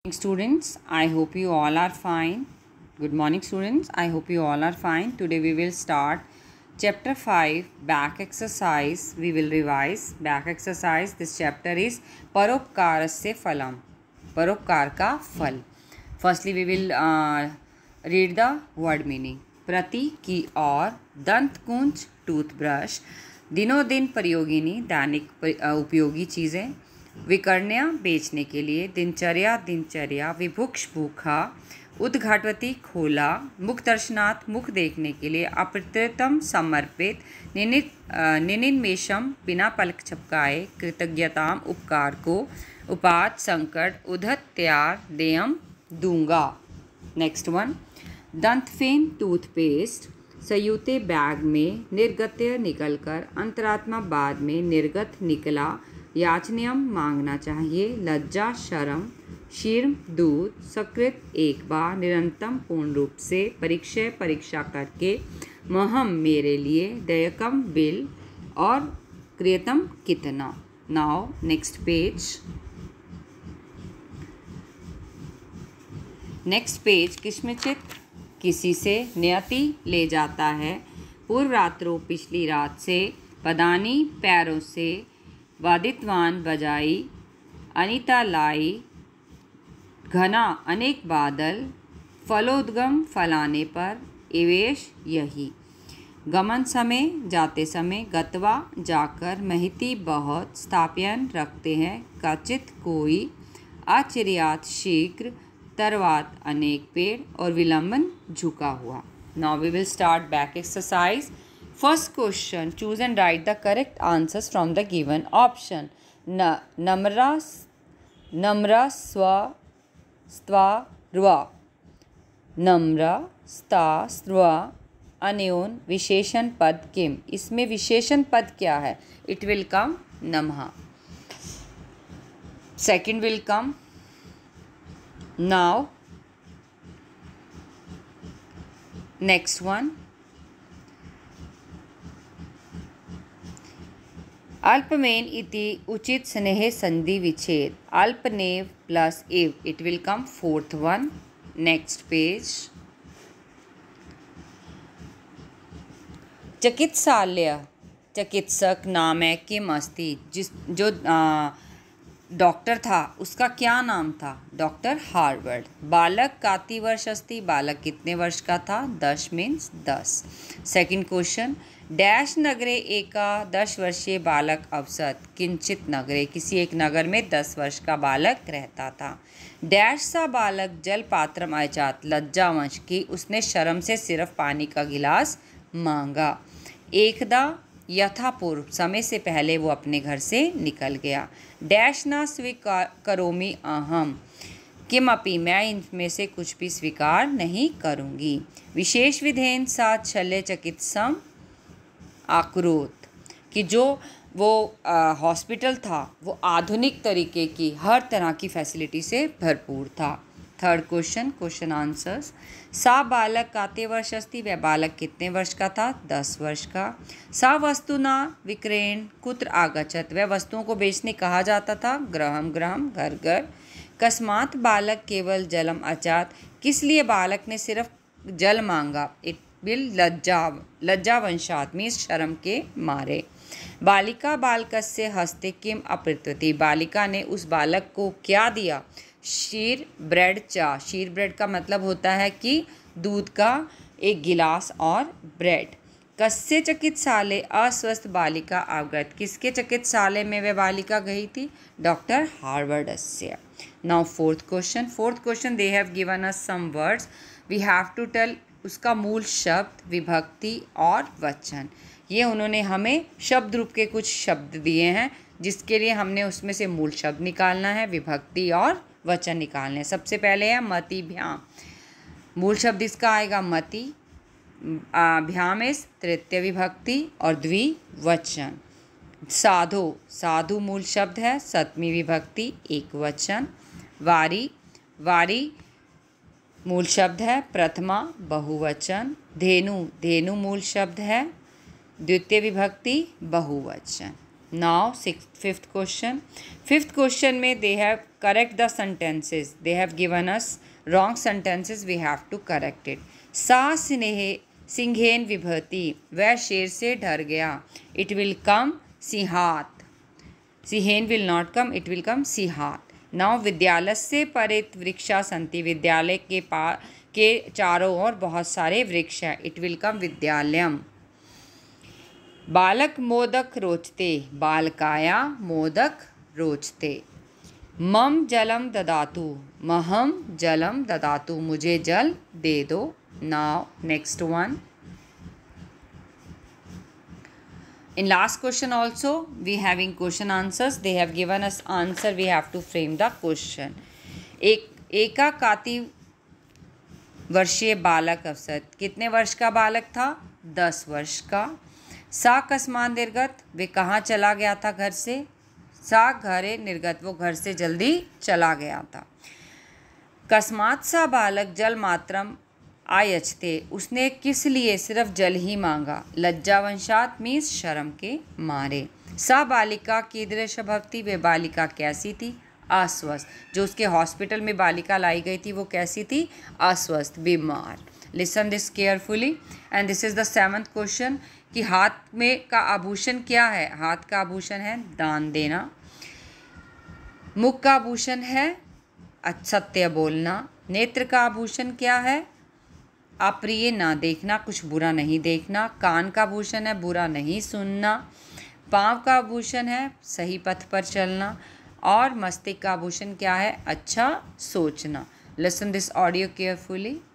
morning students i hope you all are fine good morning students i hope you all are fine today we will start chapter 5 back exercise we will revise back exercise this chapter is se phalam paropkar ka phal firstly we will uh, read the word meaning प्रति की ओर दंत कुंज toothbrush दिनों prayogini प्रयोगिनी upyogi cheeze चीज़ें विकर्ण्य बेचने के लिए दिनचर्या दिनचर्या विभुक्ष भूखा उद्घाटवती खोला मुख दर्शनात् मुख देखने के लिए अप्रतम समर्पित निनित निनिन्मेषम बिना पलक छपकाए कृतज्ञताम उपकार को उपात संकट उधत त्यार देयम दूंगा नेक्स्ट वन दंतफेन टूथपेस्ट सयुते बैग में निर्गत्य निकलकर अंतरात्मा बाद में निर्गत निकला याचनियम मांगना चाहिए लज्जा शर्म शीर्म दूध सकृत एक बार निरंतम पूर्ण रूप से परीक्षय परीक्षा करके महम मेरे लिए दयकम बिल और क्रियतम कितना now next page next page किस्मचित किसी से नियति ले जाता है पूर्व रात्रों पिछली रात से पदानी पैरों से वादितवान बजाई अनिता लाई घना अनेक बादल फलोद्गम फलाने पर इवेश यही गमन समय जाते समय गतवा जाकर महती बहुत स्थापयन रखते हैं कचित कोई आचर्यात शीघ्र तरवात अनेक पेड़ और विलंबन झुका हुआ now we will start back exercise first question choose and write the correct answers from the given option न नम्रा नम्रा स्व स्वा रुआ नम्रा स्ता स्वा अन्योन विशेषण पद किम इसमें विशेषण पद क्या है इट विल कम नमहा second will come now next one अल्पमेन इति उचित स्नेह संधि विच्छेद अल्पनेव प्लस एव it will come fourth one next page चिकित्सालय चिकित्सक नाम है किम अस्ति जिस जो डॉक्टर था उसका क्या नाम था डॉक्टर हार्वर्ड बालक काति वर्ष अस्थि बालक कितने वर्ष का था दस मीन्स दस सेकंड क्वेश्चन डैश नगरे एका दस वर्षीय बालक अवसत किंचित नगरे किसी एक नगर में दस वर्ष का बालक रहता था डैश सा बालक जल पात्र अजात वंश की उसने शर्म से सिर्फ पानी का गिलास मांगा एकदा यथापूर्व समय से पहले वो अपने घर से निकल गया डैश ना स्वीकार करोमी अहम किमपि मैं इनमें से कुछ भी स्वीकार नहीं करूँगी विशेष विधेयन साथ शल्य चिकित्सम आक्रोत कि जो वो हॉस्पिटल था वो आधुनिक तरीके की हर तरह की फैसिलिटी से भरपूर था थर्ड क्वेश्चन क्वेश्चन आंसर्स सा बालक काते वर्ष अस्ति वह बालक कितने वर्ष का था दस वर्ष का सा न विक्रेण कुत्र आगछत वह वस्तुओं को बेचने कहा जाता था ग्रहम ग्रहम घर घर कस्मात बालक केवल जलम अचात किस लिए बालक ने सिर्फ जल मांगा इट बिल लज्जा लज्जावंशात मीन्स शर्म के मारे बालिका बालक से हस्ते किम अपृत्वती बालिका ने उस बालक को क्या दिया शीर ब्रेड चा शीर ब्रेड का मतलब होता है कि दूध का एक गिलास और ब्रेड कस्य चिकित्सालय अस्वस्थ बालिका अवगत किसके चिकित्सालय में वह बालिका गई थी डॉक्टर से now fourth question fourth question they have given us some words we have to tell उसका मूल शब्द विभक्ति और वचन ये उन्होंने हमें शब्द रूप के कुछ शब्द दिए हैं जिसके लिए हमने उसमें से मूल शब्द निकालना है विभक्ति और वचन निकालने सबसे पहले है मति भ्याम मूल शब्द इसका आएगा मति भ्याम इस तृतीय विभक्ति और द्विवचन साधु साधु मूल शब्द है सतमी विभक्ति एक वचन वारी वारी मूल शब्द है प्रथमा बहुवचन धेनु धेनु मूल शब्द है द्वितीय विभक्ति बहुवचन now six fifth question fifth question में they have correct the sentences they have given us wrong sentences we have to correct it सा स्नेह सिंघेन विभति वह शेर से डर गया इट विल कम सिहात सिहेन will not come it will come सिहात नाउ विद्यालय से परे वृक्षा संति विद्यालय के पा के चारों ओर बहुत सारे वृक्ष हैं इट विल कम विद्यालयम बालक मोदक रोचते बालकाया मोदक रोचते मम जलम ददातु महम जलम ददातु मुझे जल दे दो now next one in last question also we having question answers they have given us answer we have to frame the question एक एका काति वर्षीय बालक अवसर कितने वर्ष का बालक था दस वर्ष का साकस मान निर्गत वे कहाँ चला गया था घर से सा घरे निर्गत वो घर से जल्दी चला गया था कस्मात सा बालक जल मात्रम आयचते उसने किस लिए सिर्फ जल ही मांगा लज्जावंशात मीस शर्म के मारे सा बालिका की दृश्य भक्ति वे बालिका कैसी थी अस्वस्थ जो उसके हॉस्पिटल में बालिका लाई गई थी वो कैसी थी अस्वस्थ बीमार listen this carefully and this is the seventh question कि हाथ में का आभूषण क्या है हाथ का आभूषण है दान देना मुख का आभूषण है असत्य बोलना नेत्र का आभूषण क्या है अप्रिय ना देखना कुछ बुरा नहीं देखना कान का आभूषण है बुरा नहीं सुनना पाँव का आभूषण है सही पथ पर चलना और मस्तिष्क का आभूषण क्या है अच्छा सोचना listen दिस ऑडियो केयरफुली